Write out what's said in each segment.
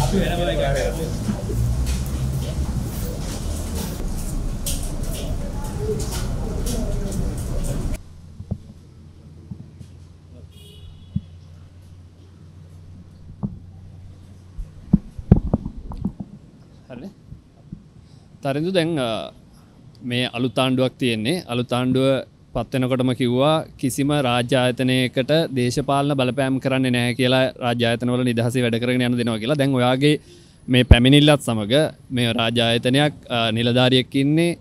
අපි වෙනම එකක් තරඳු දැන් මේ අලු තාණ්ඩුවක් තියෙන්නේ අලු තාණ්ඩුව පත්වෙනකොටම කිව්වා කිසිම රාජ්‍යායතනයකට දේශපාලන බලපෑම් කරන්න නෑ කියලා රාජ්‍යාතනවල නිදහස වැඩකරන යන දෙනවා කියලා දැන් ඔයාගේ මේ පැමිණිල්ලත් සමඟ මේ රාජායතනයක් නිලධාරියක්කින්නේ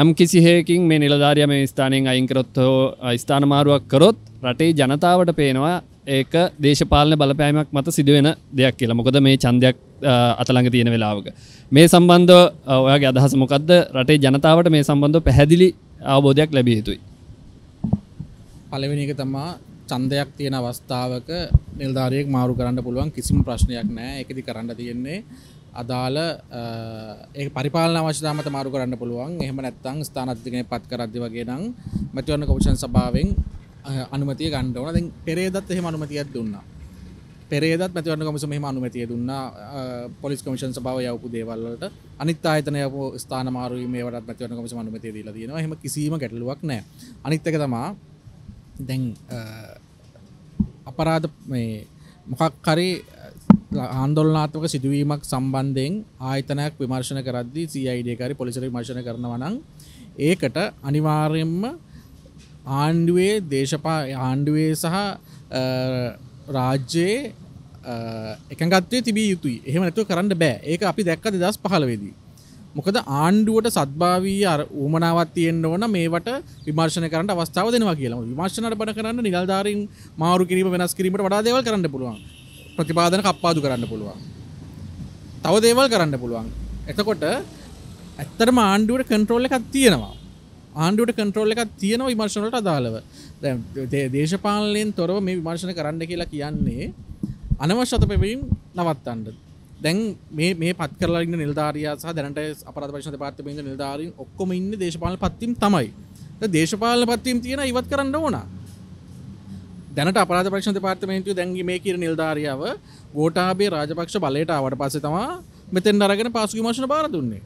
යම් කිසිහයකින් මේ නිලධාරය මේ ස්ථානයෙන් අයිංකරොත් හෝ ස්ථානමාරුවක් කරොත් රටේ ජනතාවට පේනවා ඒක දේශපාලන බලපෑමක් මත සිදුවෙන දෙයක් කියලා මොකද මේ චන්දයක් අතළඟ තියෙන වෙලාවක. මේ සම්බන්ධ ඔයාගේ අදහස මොකක්ද රටේ ජනතාවට මේ සම්බන්ධ පැහැදිලි අවබෝධයක් ලැබිය යුතුයි. පළවෙනි එක තමා ඡන්දයක් තියෙන අවස්ථාවක නිලධාරියෙක් මාරු කරන්න පුළුවන් කිසිම ප්‍රශ්නයක් නැහැ. ඒකදී කරන්න තියෙන්නේ අදාළ ඒ පරිපාලන අවශ්‍යතාව මත මාරු කරන්න පුළුවන්. එහෙම නැත්නම් ස්ථාන අධිකරණය පත් කරද්දී වගේ නම් මැතිවරණ කොමිෂන් සභාවෙන් අනුමැතිය ගන්න ඕන. දැන් පෙරේදත් එහෙම අනුමැතියක් දුන්නා. පෙරේදත් මැතිවරණ කොමිෂන් මෙහෙම අනුමැතිය දුන්නා. පොලිස් කොමිෂන් සභාව යවපු දේවල් වලට අනිත් ආයතන යවපු ස්ථාන මාරු වීම ඒවටත් මැතිවරණ කොමිෂන් අනුමැතිය දීලා තියෙනවා. එහෙම කිසිම ගැටලුවක් නැහැ. අනිත් එක තමයි දැන් අපරාධ මේ මොකක් කරේ ආන්දොල්නාත්මක සිදුවීමක් සම්බන්ධයෙන් ආයතනයක් විමර්ශන කරද්දී සයිඩකාරි පොලිසිර විමර්ශන කරනවනං ඒකට අනිවාර්යෙන්ම ආණ්ඩුවේ දේශපා ආණ්ඩුවේ සහ රාජ්‍යයේ එකගත්තේ තිබිය යුතුයි එහෙම නැතුව කරන්න බෑ ඒක අපි දැක්ක දෙදස් පහලවෙදී මොකද ආණ්ඩුවට සත්භාවී අර ඌමනාවත් තියෙන්න්න ඕන මේට විමර්ශන කරට අවස්ථාව දෙනවා කියලා විමර්ශණට බට කරන්න නිගල්ධාරින් මාරු කිරීම වෙනස් කිරීමට වඩා දේවල් කරන්න පුළුවන් ප්‍රතිපාදන කප්පාදු කරන්න පුළුවන් තව දේවල් කරන්න පුළුවන් එතකොට ඇත්තට ආණ්ඩුවට කන්ට්‍රෝල් එකක් තියෙනවා ආණ්ඩුවට කන්ට්‍රෝල් එකක් තියෙන විමර්ශණට අදාළව දේශපාලයෙන් තොරව මේ විමර්ශණ කරන්න කියලා කියන්නේ අනවශ්‍යත පැවීම් නවත්තන්ට දැන් මේ මේ පත් කරලාන්න නිල්ධාරයාස දැනට අපරාධ පශන පාර්තමේද නිල්ධාරින් ඔක්කොම ඉන්න දේශපාල පත්තිම් තමයි දේශපාල පත්තිම් තියෙන ඉවත් කරන්න ඕන දැනට අපරාධ ප්‍රශ්න පාර්තමේන්තු දැන්ගේ මේ කිර නිල්ධාරියාව ගෝටාබේ රාජපක්ෂ බලයට අවට පස්සේ තමා මෙතෙන් අරගෙන පාසු විමර්ශන බාර දුන්නේ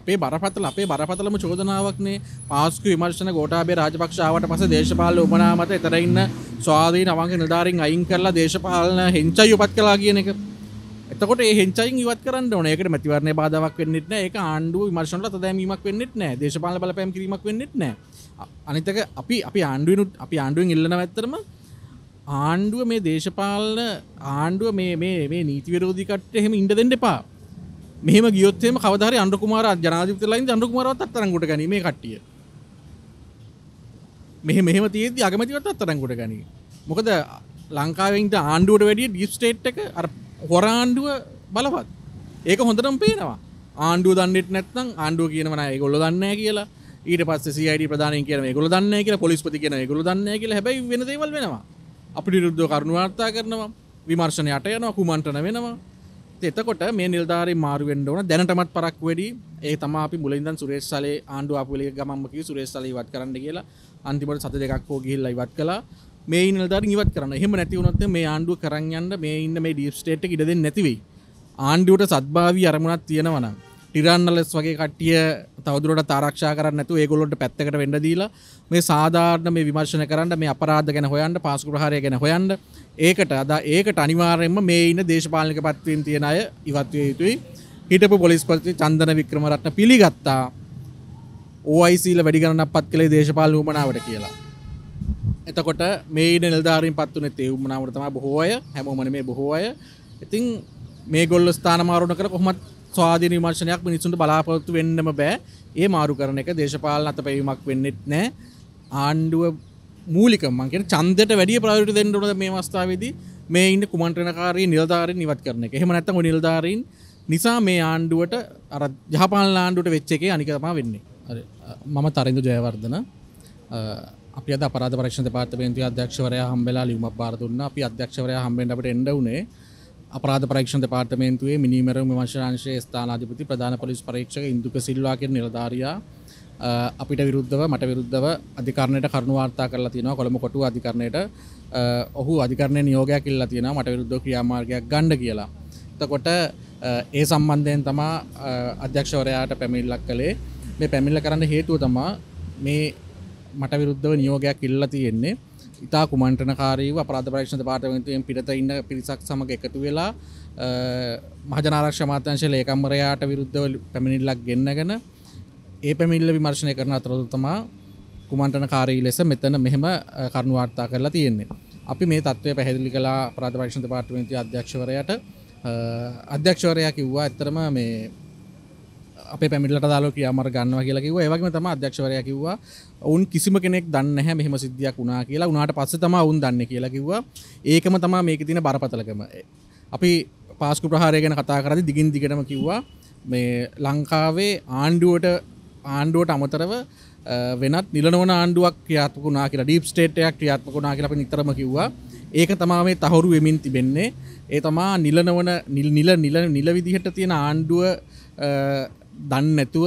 අපේ බරපතල අපේ බරපතලම චෝදනාවක්නේ පාස්ක විමර්ශන ගෝටාබේ රාජපක්ෂාවට පස දේශපාල උපනාමත එතරඉන්න ස්වාදී නවංග නිධාරින් අයින් කරලා දේශපාලන හෙංචයි උපත් කලා කියන එක එතකොට හෙන්චයි ඉවත් කරන්න ඕනයකට මැතිවරණ බාධාවක් වෙන්නෙත්න එක ආණ්ඩුව විමර්ශනට දැමීමක් වෙන්නෙත් නෑ දේශපාල බලපෑම් කිරීමක් වෙන්නෙත් නෑ අනිතක අපි අපි ආණ්ඩුවනුත් අපි ආණ්ඩුවෙන් ඉල්ලන ඇත්තරම ආණ්ඩුව මේ දේශපාලන ආණ්ඩුව මේ මේ නීතිවරෝධිකට එහෙම ඉඩ දෙන්න එපා මෙම ගියොත්තේම කවදර අන්ඩකුමාර ජනාධපතලයින් අන්ඩකුමරත් අත්තරංගොට ගැනීම කට්ටිය මෙහ මෙහම තියේද අගමතිවත් අත්තරංගොට ගැනීම මොකද ලංකාවෙන්ට ආණ්ඩුවට වැඩිය ඩිස්ටේට් එක අර්ප හොර ආණ්ඩුව බලවත් ඒක හොඳටම් පේනවා ආණ්ඩුව දන්නෙත් නැත්නම් ආණ්ඩුව කියනවන ඒගොල්ල දන්න කියලා ඊට පස්ස සිට ප්‍රධාන කියන ගොල දන්න කියල පොලිස්පති කියන ගොල දන්න කියල හැබයි වෙන දේවල් වෙනවා අපි නිරුද්ධ කරුණු වාර්තා කරනවා විමර්ශණයට යනවා කුමන්ටන වෙනවා එතකොට මේ නිල්ධාරි මාරුවෙන්ඩ ඕන දැනටමත් පරක් වැඩි ඒ තම අපි මුලින්දන් සුරේශසලේ ආණ්ඩු අපපුලේ ගමම්මකි සුරේශසල ඉවත් කරන්න කියලා අන්තිමට සත දෙකක් හෝ ගිහිල්ල ඉවත් කලා මේ ඉන්න දර ඉවත් කරන්න එහෙම නැතිවනොත් මේ ආණ්ඩුව කරන්යන්න මේ ඉන්න මේ ඩිස්ටේට් ඉඩ දෙන්න නැතිවෙයි ආණ්ඩුවට සත්භාවී අරමුණක් තියෙනවනම් ටිරන්නලස් වගේ කට්ටිය තවදුරට තාරක්ෂා කරන්න නැතු ඒගොල්ලොන්ට පැත්තකට වෙන්න දීලා මේ සාධාරණ මේ විමර්ශන කරන්න මේ අපරාධ ගැන හොයන්න පාසු ප්‍රහාරය ගැන හොයන්න ඒකට අදා ඒකට අනිවාර්යෙන්ම මේ ඉන්න දේශපාලනික පත්වීම් තියෙන අය ඉවත් විය යුතුයි හිටපු පොලිස්පති චන්දන වික්‍රමරත්න පිළිගත්තා OIC ල වැඩි ගණනක් පත් කළේ දේශපාලන උමනාවට කියලා එතකොට මේ නිල්ධාරින් පත්වන තෙවුමනාවට තම බොහෝය හැමෝමන මේ බොහෝය ඉතින් මේ ගොල්ල ස්ථානමාරුණ කර කොහොමත් ස්වාධී විමර්ශනයක් මිනිසුන්ට බලාපොරොත්තු වෙන්නම බෑ ඒ මාරු කරන එක දේශපාලන අත පැවීමක් වෙන්නෙත් නෑ ආණ්ඩුව මූලික මංකෙන චන්දට වැඩිය ප්‍රවිට දෙන්නට මේ අවස්ථාවේදී මේ ඉන්න කුමන්ට්‍රනකාරී නිල්ධාරී නිවත් කරන එක හෙම නැත්තම නිල්ධාරීන් නිසා මේ ආණ්ඩුවට අර ජහපාල ආණ්ඩුවට වෙච්ච එකේ අනිකතමා වෙන්නේ මම තරිඳු ජයවර්ධන අපි අද අපරාධ පරීක්ෂණ දෙපාර්තමේන්තුවේ අධ්‍යක්ෂවරයා හම්බෙලා ලියුමක් බාර දුන්නා. අපි අධ්‍යක්ෂවරයා හම්බෙන්න අපිට එන්න උනේ අපරාධ පරීක්ෂණ දෙපාර්තමේන්තුවේ මිනීමැරුම් විමර්ශනාංශයේ ස්ථානාධිපති ප්‍රධාන පොලිස් පරීක්ෂක ඉන්දුක සිල්වා කියන නිලධාරියා අපිට විරුද්ධව මට විරුද්ධව අධිකරණයට කරුණු වාර්තා කරලා තියෙනවා කොළඹ කොටුව අධිකරණයට ඔහු අධිකරණය නියෝගයක් ඉල්ලලා තියෙනවා මට විරුද්ධව ක්‍රියාමාර්ගයක් ගන්න කියලා. එතකොට ඒ සම්බන්ධයෙන් තමා අධ්‍යක්ෂවරයාට පැමිණිල්ලක් කළේ. මේ පැමිණිල්ල කරන්න හේතුව තමා මේ මට විරුද්ධව නියෝගයක් ඉල්ල තියෙන්නේ ඉතා කුමන්ටනකාරීව අපරාධ ප්‍රේක්ෂණ පාටමතුයෙන් පිට ඉන්න පිරිසක් සමඟ එකතු වෙලා මහජනාරක්ෂ මාතංශ ලේකම්මරයාට විරුද්ධව පැමිණිල්ලක් ගෙන්න්නගෙන ඒ පැමිල්ල විමර්ශණය කරන අතරතුතමා කුමන්ටනකාරී ලෙස මෙතන මෙහෙම කරුණුවාර්තා කරලා තියෙන්නේ. අපි මේ තත්ත්වය පැහැදිලි කලා ප්‍රාධ පක්ෂණ පාටමති අධ්‍යක්ෂවරයට අධ්‍යක්ෂවරයා කිව්වා ඇතරම මේ අප පැමිලට දාල ක්‍රියාමර ගන්නවා කියලකිව ඒවගේ තම අධ්‍යක්ෂවරය කිව්වා ඔවුන් කිසිම කෙනෙක් දන්න හැ මෙහම සිද්ධියක් වුණා කියලා උනාට පස්ස තම ඔවුන් දන්න කියලා කිව්වා ඒකම තමා මේක තින බරපතලකම අපි පාස්කු ප්‍රහාරය ගැන කතා කරදි දිගින් දිගටම කිව්වා මේ ලංකාවේ ආණ්ඩුවට ආණ්ඩුවට අමතරව වෙනත් නිලනවන ආණ්ඩුවක් ක්‍රියාත්මකුණා කියලා ඩීප් ස්ටේටයක් ක්‍රියාත්මකුණා කියලා නිතරම කිව්වා ඒක තමා මේ තහවුරු වෙමින් තිබෙන්නේ ඒ තමා නිලනවන නිල නිල නිල නිල විදිහට තියෙන ආණ්ඩුව දන්න නැතුව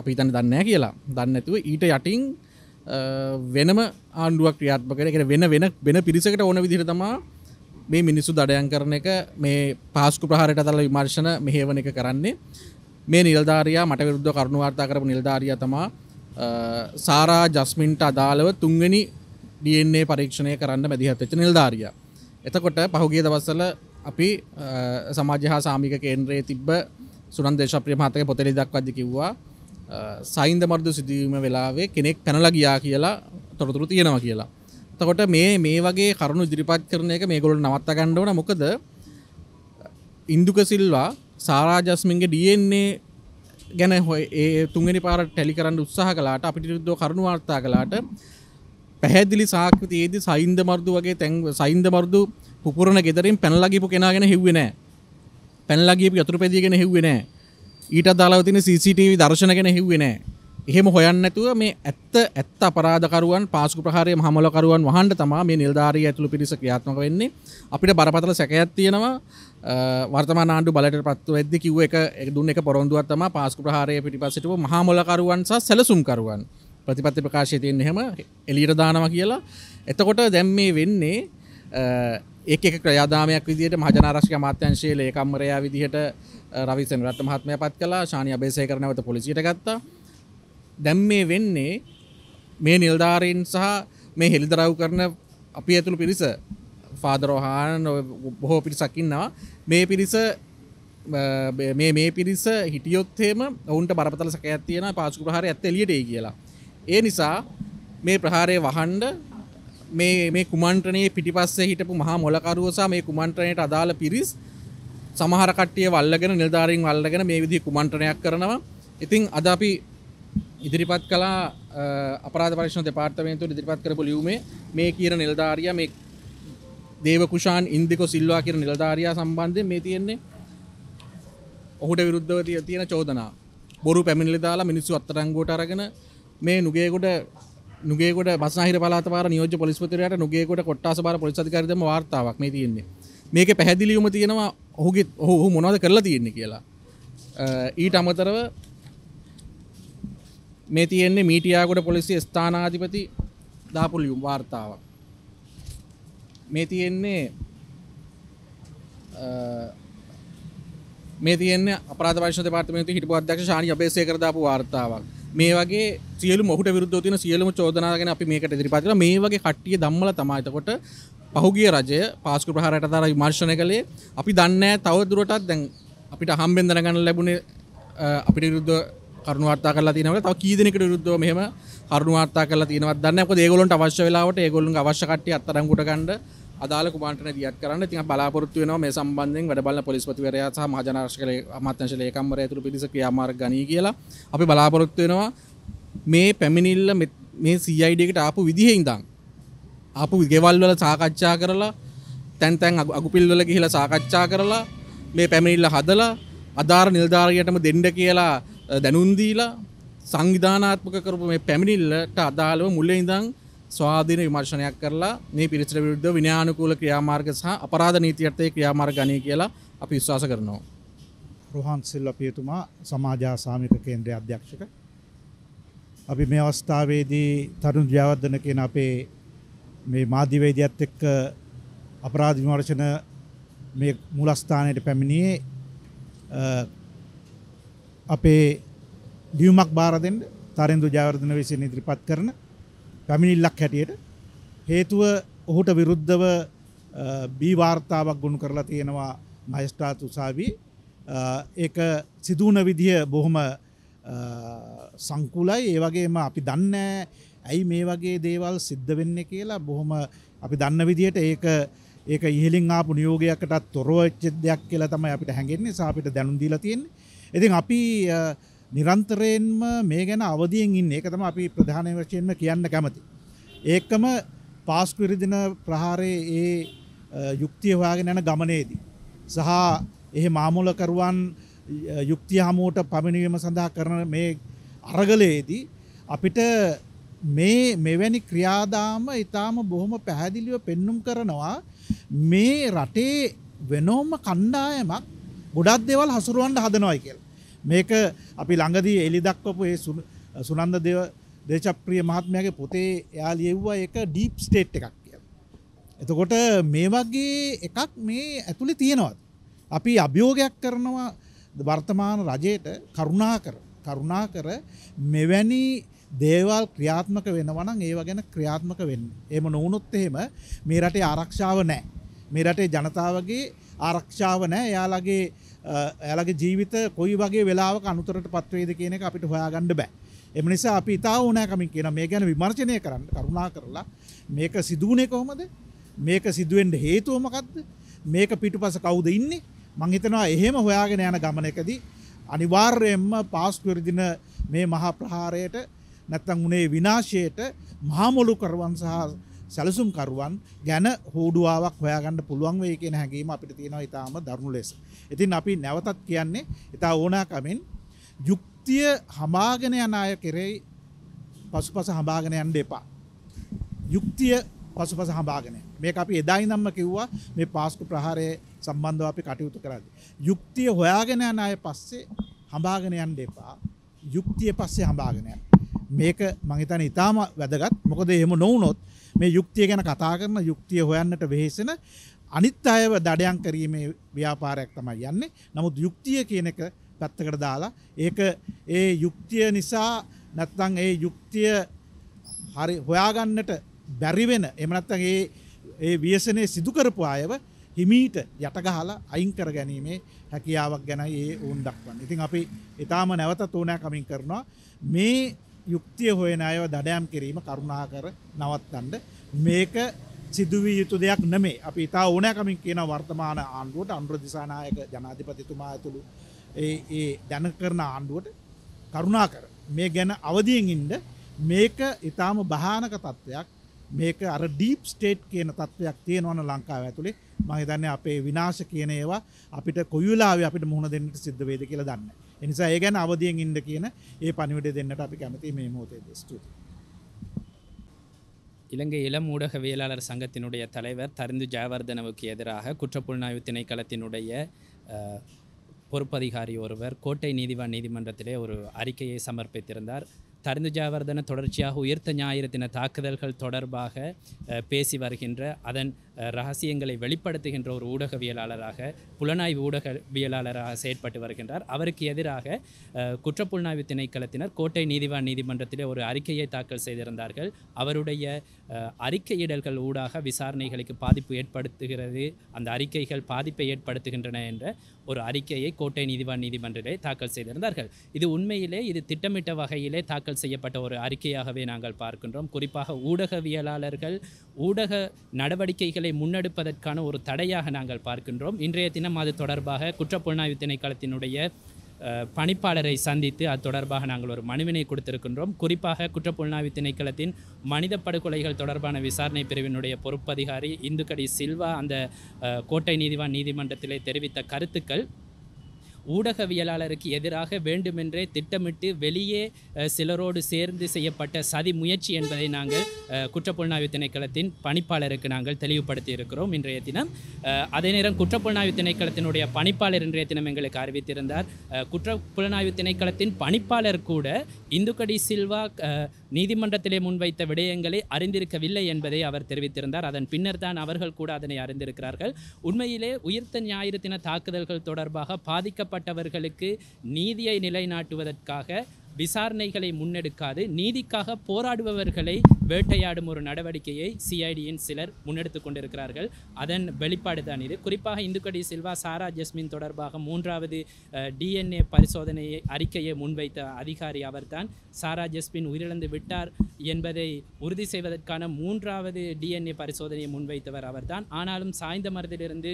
අපි තන දන්න කියලා දන්න ඇතුව ඊට යටින් වෙනම ආණ්ඩුවක් ක්‍රියාත්මකරකට වෙන වෙන වෙන පිරිසකට ඕන විදිර තමා මේ මිනිස්සු දඩයන් කරන එක මේ පාස්කු ප්‍රහරයට තල විමර්ශන මෙහේවන එක කරන්නේ මේ නිල්ධාරයා මට විරුද්ධ කරුණු වාර්තා කරපු නිල්ධාරිය තමා සාරා ජස්මින්ට අදාළව තුන්ගනි ඩන්නේ පරීක්ෂණය කරන්න මැදිහත්තච නිල්ධාරිය එතකොට පහුගේ දවස්සල අපි සමාජ හා සාමික කේන්ද්‍රයේ තිබ්බ සුරන් දේශප්‍රිය මහතක පොතෙලි දක්වද කිව්වා සයින්ද මර්දු සිදුවීම වෙලාවේ කෙනෙක් පැනල ගියා කියලා තොරතුරු තියෙනවා කියලා තකොට මේ මේ වගේ කරුණු දිරිපත් කරන එක මේ ගොලට නවත්ත ගණ්ඩවන මොකද ඉන්දුක සිල්වා සාරාජස්මින්ගේ ඩන්නේ ගැන හොයි ඒ තුන්ගනි පාර ටැලි කරන්න උත්සාහ කලාට අපිට යුද්ධ කරුණු වාර්තා කලාට පැහැදිලි සාක්තියේද සයින්ද මර්දු වගේ තැන් සයින්ද මර්දු පුරන ගෙදරින් පැනලගිපු කෙනගෙන හිවෙනෑ පැනලගේප යතුරපැදිගෙන හෙව්වෙනෑ ඊට දාලාවතින CCTV දර්ශන ගැන හෙව්වෙනෑ එහෙම හොයන්නඇතුව මේ ඇත්ත ඇත්ත අපරාධකරුවන් පාසු ප්‍රහාරය හමලකරුවන් වහන්ට තමා මේ නිල්ධාරී ඇතුළු පිරිස ක්‍රියාත්මක වෙන්නේ අපිට බරපතල සැකයක් තියෙනවා වර්තමා ආණ්ඩු බලට පත්ව ඇද කිව් එක දුන්න එක පොරොන්දුවත් තම පාස්කු ප්‍රහාරය පිටිපසටව මහමොලකරුවන් සහ සැලසුම්කරුවන් ප්‍රතිපත්ති ප්‍රකාශය තියෙන් එහෙම එලිට දානවා කියලා එතකොට දැම් මේ වෙන්නේ ඒක එක ක්‍රයාදාමයක් විදිහට මහජනාරශ්ක මාත්‍යංශයේ ලේකම්වරයා විදිහට රවිසන් රට මහත්මය පත් කලා ශානය අභේසය කරනවත පොලිසිට ගත්තා දැම් මේ වෙන්නේ මේ නිල්ධාරීන් සහ මේ හෙළිදරව් කරන අපි ඇතුළු පිරිස ෆාදරෝහාන බොහෝ පිරිසකින්නවා මේ පිරිස මේ මේ පිරිස හිටියොත්හෙම ඔවුන්ට බරපතල සකඇත්තියෙන පාසු ප්‍රහාර ඇත්ත එලියටේ කියලා. ඒ නිසා මේ ප්‍රහාරය වහන්ඩ මේ මේ කුමන්ත්‍රණයේ පිටිපස්සේ හිටපු මහා මොලකරුවසා මේ කුමන්ත්‍රණයට අදාළ පිරිස් සමහර කට්ටිය වල්ලගෙන නිලධාරීන් වල්ලගෙන මේ විදිහ කුමන්ත්‍රණයක් කරනවා. ඉතින් අද අපි ඉදිරිපත් කළා අපරාධ පරීක්ෂණ දෙපාර්තමේන්තුව ඉදිරිපත් කරපු ලියුමේ මේ කියන නිලධාරියා මේ දේවකුෂාන් ඉන්දිකෝ සිල්වා කියන නිලධාරියා සම්බන්ධයෙන් මේ තියෙන්නේ ඔහුට විරුද්ධව තියෙන චෝදනා. බොරු පැමිණිලි දාලා මිනිස්සු අත්තරංගුවට අරගෙන මේ නුගේගොඩ නුගේකොට බස්නාහිර පලාතර නියෝජ පොලිස්පතිරයට නුගේකොට කොට්ටාස බාර පොලිසතිකාරදම වාර්තාවක් මේ තියෙන්නේ මේක පැහැදිලියුම තියෙනවා ඔහුගේ ඔහු මොනවද කරලා තියෙන්නේ කියලා ඊට අමතරව මේ තියෙන්නේ මීටියාගොඩ පොලිසිය ස්ථානාධිපති දාපුලියුම් වාර්තාවක් මේ තියෙන්නේ මේ තියන්නේ අපරාධ පර්ශ පාර්තමති හිට අධ්‍යක්ෂ ශානි අපේසය කරදාපු වාර්තාවක් මේ වගේ සියලු මොහට විරුද්ධ තින සියලම චෝදනාගෙන අපි මේකට දිරිපාතිල මේ වගේ කට්ටිය දම්මල තමයිතකොට පහුගිය රජය පාස්කු ප්‍රහරයට තර විමර්ශණය කළේ අපි දන්නෑ තව දුරටත් දැන් අපිට හම්බෙන්දනගන්න ලැබුණේ අපිට විරුද්ධ කරුණවාර්තා කරලා තිනව තව කීදනකට විරුද්ධ මෙහම කරුණවාර්තා කලා තිනවත් දන්න අප ඒගොලන්ට අවශ්‍ය වෙලාවට ඒගොලුන් අවශ්‍යකට්ටි අත්තරංකුට ගන්ඩ අදාල කුමාට දියත් කරන්න ති බලාපොරත්තු වෙන මේ සම්බන්ධෙන් වැඩබල පොලිස්පතිවරයා සහ මජනාර්ශකල අමත්‍යංශ ලේකම්වරය තුළු පිරිස ක්‍රියාමාර්ග ගනී කියලා අපි බලාපොරොත්තු වෙනවා මේ පැමිණිල්ල මේ සයිඩකට ආපු විදිහෙයින්දං ආපු ගෙවල් වල සාකච්ඡා කරලා තැන් තැන් අගුපිල්වල ගිහිලා සාකච්ඡා කරලා මේ පැමිණිල්ල හදලා අදාර නිලධාරියටම දෙන්න කියලා දැනුන් දීලා සංවිධානාත්මක කරපු මේ පැමිණිල්ලට අදාළව මුලින් ඉඳන් ස්වාධීන විමර්ශනයක් කරලා මේ පිරිසට විරුද්ධ විනයානුකූල ක්‍රියාමාර්ග සහ අපරාධ නීතියටතේ ක්‍රියාමාර්ග ගනී කියලා අපි විශ්වාස කරනවා. රොහන් සිල්ලපියතුමා සමාජාසාමික කේන්ද්‍රයේ අධ්‍යක්ෂක. අපි මේ අවස්ථාවේදී තරුණ ජයවර්ධන කියන අපේ මේ මාධ්‍යවේදියත් එක්ක අපරාධ විමර්ශන මේ මූලස්ථානයට පැමිණියේ අපේ ලියුමක් බාර දෙන්න තරෙන්දු ජයවර්ධන විසින් ඉදිරිපත් කරන පැමිණිල්ලක් හැටියට හේතුව ඔහුට විරුද්ධව බීවාර්තාවක් ගුණු කරලා තියෙනවා මයිස්ටාත් උසාවී ඒක සිදුවන විදිහ බොහොම සංකුලයි ඒ වගේම අපි දන්නෑ ඇයි මේ වගේ දේවල් සිද්ධ වෙන්න කියලා බොහොම අපි දන්න විදිහට ඒක ඒක ඉහලින් ආපු නියෝගයකටත් තොරෝච්ච දෙයක් කියලා තමයි අපිට හැඟෙන්නේ සාපිට දැනුම් දීලා තියෙන්නේ ඉතින් අපි නිරන්තරයෙන්ම මේ ගැන අවදියෙන් ඉන්න එක තම අපි ප්‍රධාන වශයෙන්ම කියන්න කැමති. ඒකම පාස් පිරිදින ප්‍රහාරයේ ඒ යුක්තිය හොයාගෙන යන ගමනේදී. සහ එහි මාමූලකරුවන් යුක්තිය හමුවට පමිණවීම සඳහා කරන මේ අරගලයේදී අපිට මේ මෙවැනි ක්‍රියාදාම ඉතාම බොහොම පැහැදිලිව පෙන්නුම් කරනවා මේ රටේ වෙනෝම කණ්ඩායමක් ගොඩක් දේවල් හසුරුවන්ට හදනවයි කියලා. මේක අපි ළඟදී එලි දක්වපු ඒ සුනන්ද දේව දේශප්‍රිය මහත්මයාගේ පොතේ එයා ලියව්වා ඒක ඩීප් ස්ටේට් එකක් කියලා. එතකොට මේ වගේ එකක් මේ ඇතුලේ තියෙනවා. අපි අභියෝගයක් කරනවා වර්තමාන රජයට කරුණාකර කරුණාකර මෙවැනි දේවල් ක්‍රියාත්මක වෙනවා නම් ඒව ගැන ක්‍රියාත්මක වෙන්න. එහෙම නොවුනොත් එහෙම මේ රටේ ආරක්ෂාව නැහැ. මේ රටේ ජනතාවගේ ආරක්ෂාව නැහැ. එයාලගේ ඇලගේ ජීවිත කොයි වගේ වෙලාවක අනුතරට පත්වේද කියන එක අපිට හොයාගන්න බෑ. එම නිසා අපි ඉතා ඕනෑකමින් කියන මේ ගැන විමර්ශනය කරන්න කරුණා කරලා මේක සිදුවනේ කොහොමද මේක සිදුවෙන්ට හේතුවමකක්ද මේක පිටුපස කවුද ඉන්නේ මං හිතනවා එහෙම හොයාගෙන යන ගමනකදී අනිවාර්යයෙන්ම පාස්කු විරදින මේ මහා ප්‍රහාරයට නැත්තම් උනේ විනාශයට මහමුළු කරවන් සහ සැලසුම්කරුවන් ගැන හෝඩුවාවක් හොයාගන්න පුළුවන් වේ කියන හැඟීම අපිට තියෙනවා ඉතාම දරුණු ලෙස. ඉතින් අපි නැවතත් කියන්නේ ඉතා ඕනාකමෙන් යුක්තිය හමාගෙන යන අය කෙරෙහි පසුපස හඹාගෙන යන්න එපා. යුක්තිය පසුපස හඹාගෙන මේක අපි එදා ඉඳන්ම කිව්වා මේ පාස්කු ප්‍රහාරය සම්බන්ධව අපි කටයුතු කරද්දී. යුක්තිය හොයාගෙන යන අය පස්සේ හඹාගෙන යන්න එපා. යුක්තිය පස්සේ හඹාගෙන යන්න. මේක මං හිතන්නේ ඊටාම වැදගත්. මොකද එහෙම නොවුනොත් මේ යුක්තිය ගැන කතා කරන යුක්තිය හොයන්නට වෙහෙසෙන අනිත් අයව දඩයන් කිරීමේ ව්‍යාපාරයක් තමයි යන්නේ. නමුත් යුක්තිය කියන එක පැත්තකට දාලා ඒක ඒ යුක්තිය නිසා නැත්තම් ඒ යුක්තිය හරි හොයාගන්නට බැරි වෙන එහෙම නැත්තම් ඒ ඒ ව්‍යසනේ සිදු කරපු අයව හිමීට යටගහලා අයින් කර ගැනීමේ හැකියාවක් ගැනයි ඒ වුන් දක්වන්නේ. ඉතින් අපි ඊටාම නැවතත් ඕනෑකමින් කරනවා මේ යුක්තිය හොයන අයව දඩයම් කිරීම කරුණා කර නවත්තන්ඩ මේක සිදුවී යුතු දෙයක් නෙමේ අපි ඉතා ඕනෑකමින් කියන වර්තමාන ආණ්ඩුවට අන්ුර දිසානායක ජනාධිපතිතුමා ඇතුළු ඒ දැන කරන ආණ්ඩුවට කරුණා කර මේ ගැන අවධියෙන් ඉන්ඩ මේක ඉතාම භානක තත්ත්වයක් මේක අර ඩීප් ස්ටේට් කියන තත්ත්වයක් තියෙනවන ලංකාව ඇතුළේ මහිතන්න අපේ විනාශ කියන ඒවා අපිට කොයුලාව අපිට මුහුණ දෙන්නට සිද්ධවේද කියලා දන්න එනිසා ඒ ගැන අවධියෙන් ඉන්න කියන ඒ පණිවිඩ දෙන්නට අපි කැමති මේ මෝතේ ස්තුති. இலங்கை இளம் ஊடகவியலாளர் சங்கத்தினுடைய தலைவர் தருந்து ஜெயவர்தனவுக்கு எதிராக குற்றப்புலனாய்வு திணைக்களத்தினுடைய பொறுப்பதிகாரி ஒருவர் கோட்டை நீதிவான் நீதிமன்றத்திலே ஒரு அறிக்கையை சமர்ப்பித்திருந்தார் தருந்து ஜாவர்தன தொடர்ச்சியாக உயிர்த்த ஞாயிறு தின தாக்குதல்கள் தொடர்பாக பேசி வருகின்ற அதன் ரகசியங்களை வெளிப்படுத்துகின்ற ஒரு ஊடகவியலாளராக புலனாய்வு ஊடகவியலாளராக செயற்பட்டு வருகின்றார் அவருக்கு எதிராக குற்றப்புலனாய்வு திணைக்களத்தினர் கோட்டை நீதிவான் நீதிமன்றத்திலே ஒரு அறிக்கையை தாக்கல் செய்திருந்தார்கள் அவருடைய அறிக்கையிடல்கள் ஊடாக விசாரணைகளுக்கு பாதிப்பு ஏற்படுத்துகிறது அந்த அறிக்கைகள் பாதிப்பை ஏற்படுத்துகின்றன என்ற ஒரு அறிக்கையை கோட்டை நீதிவான் நீதிமன்றத்திலே தாக்கல் செய்திருந்தார்கள் இது உண்மையிலே இது திட்டமிட்ட வகையிலே தாக்கல் செய்யப்பட்ட ஒரு அறிக்கையாகவே நாங்கள் பார்க்கின்றோம் குறிப்பாக ஊடகவியலாளர்கள் ஊடக நடவடிக்கைகள் தேடுதலை முன்னெடுப்பதற்கான ஒரு தடையாக நாங்கள் பார்க்கின்றோம் இன்றைய தினம் அது தொடர்பாக குற்றப்புலனாய்வு திணைக்களத்தினுடைய பணிப்பாளரை சந்தித்து அது தொடர்பாக நாங்கள் ஒரு மனுவினை கொடுத்திருக்கின்றோம் குறிப்பாக குற்றப்புலனாய்வு திணைக்களத்தின் மனித படுகொலைகள் தொடர்பான விசாரணை பிரிவினுடைய பொறுப்பதிகாரி இந்துக்கடி சில்வா அந்த கோட்டை நீதிவான் நீதிமன்றத்திலே தெரிவித்த கருத்துக்கள் ஊடகவியலாளருக்கு எதிராக வேண்டுமென்றே திட்டமிட்டு வெளியே சிலரோடு சேர்ந்து செய்யப்பட்ட சதி முயற்சி என்பதை நாங்கள் குற்றப்புலனாய்வு திணைக்களத்தின் பணிப்பாளருக்கு நாங்கள் தெளிவுபடுத்தி இருக்கிறோம் இன்றைய தினம் அதே நேரம் குற்றப்புலனாய்வு திணைக்களத்தினுடைய பணிப்பாளர் இன்றைய தினம் எங்களுக்கு அறிவித்திருந்தார் குற்றப்புலனாய்வு திணைக்களத்தின் பணிப்பாளர் கூட இந்துக்கடி சில்வா நீதிமன்றத்திலே முன்வைத்த விடயங்களை அறிந்திருக்கவில்லை என்பதை அவர் தெரிவித்திருந்தார் அதன் பின்னர் தான் அவர்கள் கூட அதனை அறிந்திருக்கிறார்கள் உண்மையிலே உயிர்த்த ஞாயிறு தின தாக்குதல்கள் தொடர்பாக பாதிக்கப்பட்ட பாதிக்கப்பட்டவர்களுக்கு நீதியை நிலைநாட்டுவதற்காக விசாரணைகளை முன்னெடுக்காது நீதிக்காக போராடுபவர்களை வேட்டையாடும் ஒரு நடவடிக்கையை சிஐடியின் சிலர் முன்னெடுத்து கொண்டிருக்கிறார்கள் அதன் வெளிப்பாடு தான் இது குறிப்பாக இந்துக்கடி சில்வா சாரா ஜஸ்மின் தொடர்பாக மூன்றாவது டிஎன்ஏ பரிசோதனையை அறிக்கையை முன்வைத்த அதிகாரி அவர்தான் சாரா ஜஸ்மின் உயிரிழந்து விட்டார் என்பதை உறுதி செய்வதற்கான மூன்றாவது டிஎன்ஏ பரிசோதனையை முன்வைத்தவர் அவர்தான் ஆனாலும் சாய்ந்த மரத்திலிருந்து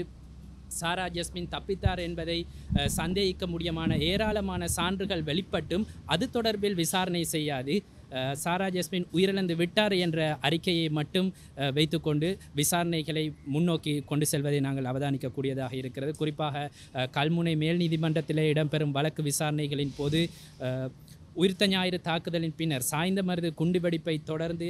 சாரா ஜஸ்மின் தப்பித்தார் என்பதை சந்தேகிக்க முடியமான ஏராளமான சான்றுகள் வெளிப்பட்டும் அது தொடர்பில் விசாரணை செய்யாது சாரா ஜஸ்மின் உயிரிழந்து விட்டார் என்ற அறிக்கையை மட்டும் வைத்துக்கொண்டு விசாரணைகளை முன்னோக்கி கொண்டு செல்வதை நாங்கள் அவதானிக்கக்கூடியதாக இருக்கிறது குறிப்பாக கல்முனை மேல் நீதிமன்றத்திலே இடம்பெறும் வழக்கு விசாரணைகளின் போது உயிர்த்த ஞாயிறு தாக்குதலின் பின்னர் சாய்ந்த மருது குண்டுவெடிப்பை தொடர்ந்து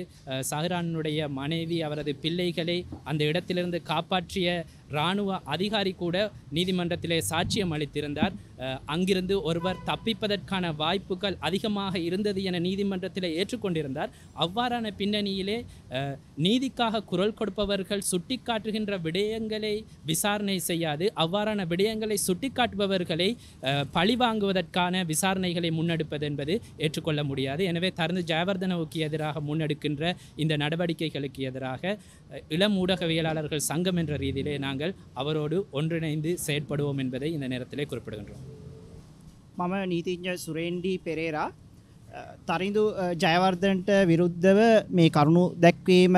சஹ்ரானுடைய மனைவி அவரது பிள்ளைகளை அந்த இடத்திலிருந்து காப்பாற்றிய இராணுவ அதிகாரி கூட நீதிமன்றத்திலே சாட்சியம் அளித்திருந்தார் அங்கிருந்து ஒருவர் தப்பிப்பதற்கான வாய்ப்புகள் அதிகமாக இருந்தது என நீதிமன்றத்தில் ஏற்றுக்கொண்டிருந்தார் அவ்வாறான பின்னணியிலே நீதிக்காக குரல் கொடுப்பவர்கள் சுட்டிக்காட்டுகின்ற விடயங்களை விசாரணை செய்யாது அவ்வாறான விடயங்களை சுட்டிக்காட்டுபவர்களை பழிவாங்குவதற்கான விசாரணைகளை முன்னெடுப்பது என்பது ஏற்றுக்கொள்ள முடியாது எனவே தருந்து ஜெயவர்தனவுக்கு எதிராக முன்னெடுக்கின்ற இந்த நடவடிக்கைகளுக்கு எதிராக இளம் ஊடகவியலாளர்கள் சங்கம் என்ற ரீதியிலே நாங்கள் நாங்கள் அவரோடு ஒன்றிணைந்து செயற்படுவோம் என்பதை இந்த நேரத்திலே குறிப்பிடுகின்றோம் මම නීතිඥ සුරේන්ඩී පෙරේරා තරිදු ජයවර්ධන්ට විරුද්ධව මේ කරුණු දැක්වීම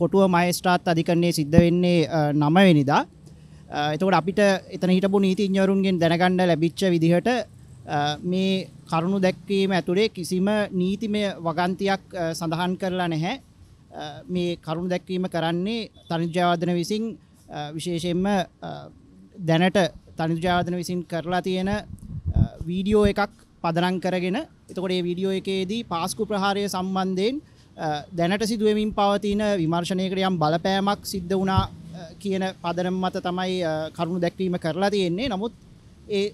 කොටුව මයිස්ට්‍රාත් අධිකරන්නේ සිද්ධ වෙන්නේ නමවෙනිදා එතකට අපිට එතන හිටපු නීතිඥවරුන්ගෙන් දැනගණ්ඩ ලැබිච්ච විදිහට මේ කරුණු දැක්වීම ඇතුළේ කිසිම නීතිමය වගන්තියක් සඳහන් කරලා නැහැ මේ කරුණු දැක්වීම කරන්නේ තනිජයවාදන විසින් විශේෂයෙන්ම දැනට තනිජාතන විසින් කරලා තියෙන වීඩියෝ එකක් පදනං කරගෙන එතකොට ඒ වීඩියෝ එකේදී පාස්කු ප්‍රහාරය සම්බන්ධයෙන් දැනට සිදුවමින් පවතින විමර්ශනයකට යම් බලපෑමක් සිද්ධ වුණා කියන පදනම් මත තමයි කරුණු දැක්වීම කරලා තියෙන්නේ නමුත් ඒ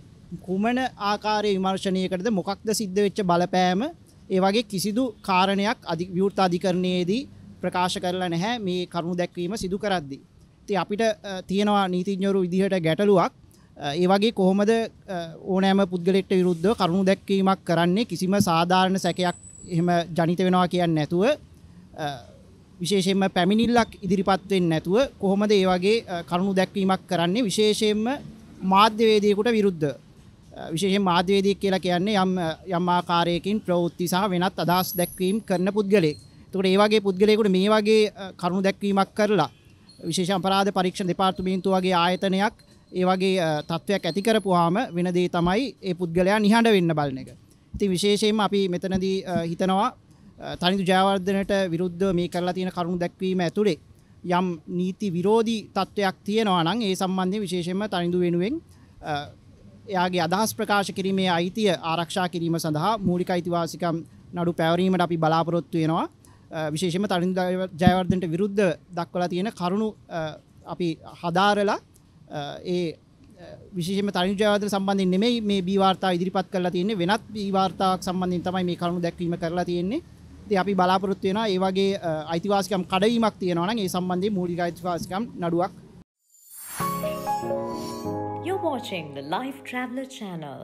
කුමන ආකාරය විමර්ශනයකටද මොකක්ද සිද්ධ වෙච්ච බලපෑම ඒ වගේ කිසිදු කාරණයක් අධි විවෘත අධිකරණයේදී ප්‍රකාශ කරලා නැහැ මේ කරුණු දැක්වීම සිදු කරද්දී අපිට තියෙනවා නීතිඥවරු විදිහට ගැටලුවක් ඒ වගේ කොහොමද ඕනෑම පුද්ගලෙක්ට විරුද්ධ කරුණු දැක්වීමක් කරන්නේ කිසිම සාධාරණ සැකයක් එහෙම ජනිත වෙනවා කියන්නේ නැතුව විශේෂයෙන්ම පැමිණිල්ලක් ඉදිරිපත් වෙන්නේ නැතුව කොහොමද ඒ වගේ කරුණු දැක්වීමක් කරන්නේ විශේෂයෙන්ම මාධ්‍යවේදියෙකුට විරුද්ධ විශේෂයෙන් මාධ්‍යවේදියෙක් කියලා කියන්නේ යම් යම් ආකාරයකින් ප්‍රවෘත්ති සහ වෙනත් අදහස් දැක්වීම් කරන පුද්ගලෙක්. එතකොට ඒ වගේ පුද්ගලයෙකුට මේ වගේ කරුණු දැක්වීමක් කරලා විශේෂ අපරාධ පරීක්ෂණ දෙපාර්තමේන්තුව වගේ ආයතනයක් ඒ වගේ තත්ත්වයක් ඇති කරපුවාම වෙන දේ තමයි ඒ පුද්ගලයා නිහඬ වෙන්න බලන එක. ඉතින් විශේෂයෙන්ම අපි මෙතනදී හිතනවා තනිදු ජයවර්ධනට විරුද්ධව මේ කරලා තියෙන කරුණු දැක්වීම ඇතුලේ යම් නීති විරෝධී තත්ත්වයක් තියෙනවා නම් ඒ සම්බන්ධයෙන් විශේෂයෙන්ම තනිදු වෙනුවෙන් එයාගේ අදහස් ප්‍රකාශ කිරීමේ අයිතිය ආරක්ෂා කිරීම සඳහා මූලික අයිතිවාසිකම් නඩු පැවරීමට අපි බලාපොරොත්තු වෙනවා. විශේෂම තරින් ජයවර්ධනට විරුද්ධ දක්වලා තියෙන කරුණු අපි හදාරලා ඒ විශේෂම තරින් ජයවර්ධන සම්බන්ධයෙන් නෙමෙයි මේ බීවාර්තා ඉදිරිපත් කරලා තියෙන්නේ වෙනත් බීවාර්තාවක් සම්බන්ධයෙන් තමයි මේ කරුණු දැක්වීම කරලා තියෙන්නේ ඉතින් අපි බලාපොරොත්තු වෙනවා ඒ වගේ අයිතිවාසිකම් කඩවීමක් තියෙනවා නම් ඒ සම්බන්ධයෙන් මූලික අයිතිවාසිකම් නඩුවක් You're watching the Life Traveler channel.